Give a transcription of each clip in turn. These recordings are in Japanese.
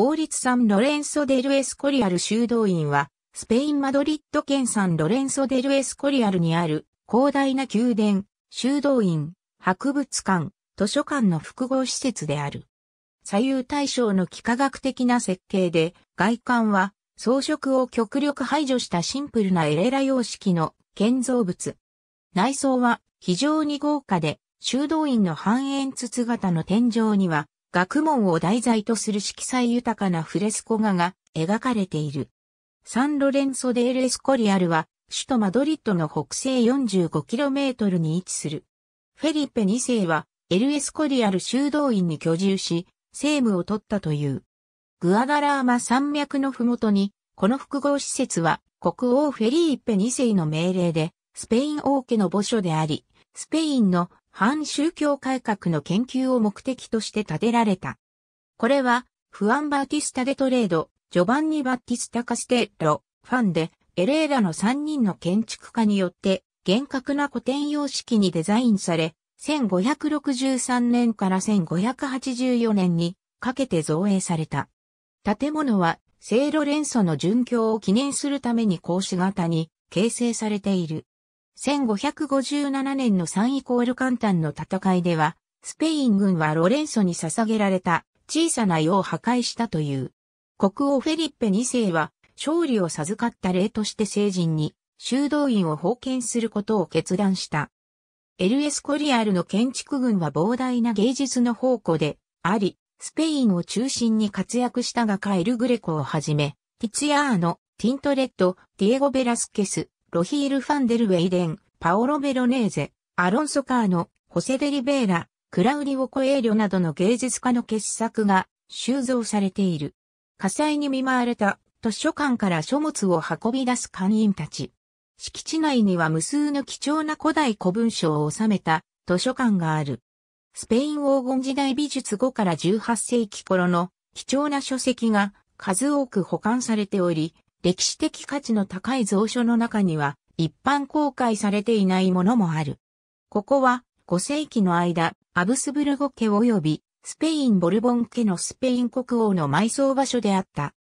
王立サン・ロレンソ・デル・エスコリアル修道院は、スペイン・マドリッド県サン・ロレンソ・デル・エスコリアルにある、広大な宮殿、修道院、博物館、図書館の複合施設である。左右対称の幾何学的な設計で、外観は装飾を極力排除したシンプルなエレラ様式の建造物。内装は非常に豪華で、修道院の半円筒型の天井には学問を題材とする色彩豊かなフレスコ画が描かれている。サンロレンソ・デール・エスコリアルは、首都マドリッドの北西 45km に位置する。フェリペ2世は、エル・エスコリアル修道院に居住し、政務を取ったという。グアダラーマ山脈のふもとに、この複合施設は、国王フェリーペ2世の命令で、スペイン王家の墓所であり、スペインの反宗教改革の研究を目的として建てられた。これは、フアン・バーティスタ・デ・トレード、ジョバンニ・バッティスタ・カステッロ、ファンデ、エレーラの3人の建築家によって、厳格な古典様式にデザインされ、1563年から1584年にかけて造営された。建物は、聖ロレンソの殉教を記念するために格子型に形成されている。1557年のサンイコール簡単の戦いでは、スペイン軍はロレンソに捧げられた小さな世を破壊したという。国王フェリッペ2世は勝利を授かった例として聖人に修道院を封建することを決断した。エルエスコリアルの建築群は膨大な芸術の宝庫であり、スペインを中心に活躍した画家エルグレコをはじめ、ティツヤーノ、ティントレット、ディエゴ・ベラスケス、ロヒール・ファンデル・ウェイデン、パオロ・ベロネーゼ、アロンソ・カーノ、ホセ・デリベーラ、クラウリオ・コエーリョなどの芸術家の傑作が収蔵されている。火災に見舞われた図書館から書物を運び出す館員たち。敷地内には無数の貴重な古代古文書を収めた図書館がある。スペイン黄金時代美術5から18世紀頃の貴重な書籍が数多く保管されており、歴史的価値の高い蔵書の中には、一般公開されていないものもある。ここは、5世紀の間、アブスブルゴ家及び、スペイン・ボルボン家のスペイン国王の埋葬場所であった。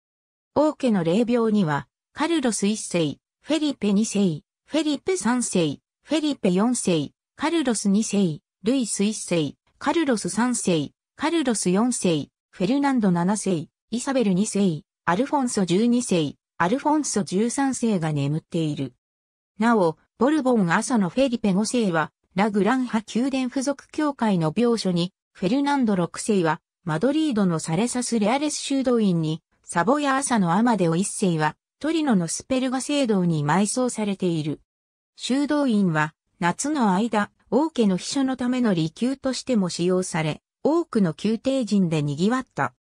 王家の霊廟には、カルロス1世、フェリペ2世、フェリペ3世、フェリペ4世、カルロス2世、ルイス1世、カルロス3世、カルロス4世、フェルナンド7世、イサベル2世、アルフォンソ12世、アルフォンソ13世が眠っている。なお、ボルボン朝のフェリペ5世は、ラグランハ宮殿附属協会の病所に、フェルナンド6世は、マドリードのサレサス・レアレス修道院に、サボヤ朝のアマデオ1世は、トリノのスペルガ聖堂に埋葬されている。修道院は、夏の間、王家の秘書のための離宮としても使用され、多くの宮廷人で賑わった。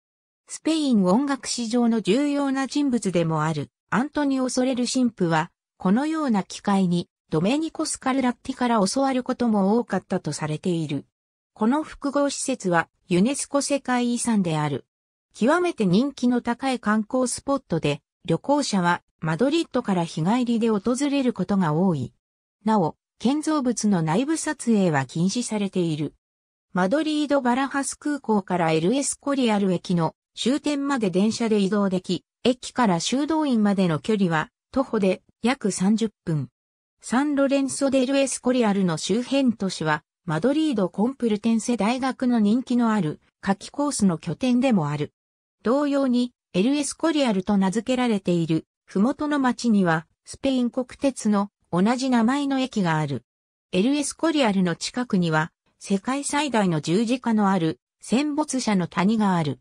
スペイン音楽史上の重要な人物でもある、アントニオ・ソレル神父は、このような機会に、ドメニコ・スカルラッティから教わることも多かったとされている。この複合施設は、ユネスコ世界遺産である。極めて人気の高い観光スポットで、旅行者はマドリッドから日帰りで訪れることが多い。なお、建造物の内部撮影は禁止されている。マドリード・バラハス空港からエルエスコリアル駅の終点まで電車で移動でき、駅から修道院までの距離は徒歩で約30分。サンロレンソ・デル・エスコリアルの周辺都市は、マドリード・コンプルテンセ大学の人気のある夏季コースの拠点でもある。同様に、エル・エスコリアルと名付けられている、ふもとの町には、スペイン国鉄の同じ名前の駅がある。エル・エスコリアルの近くには、世界最大の十字架のある、戦没者の谷がある。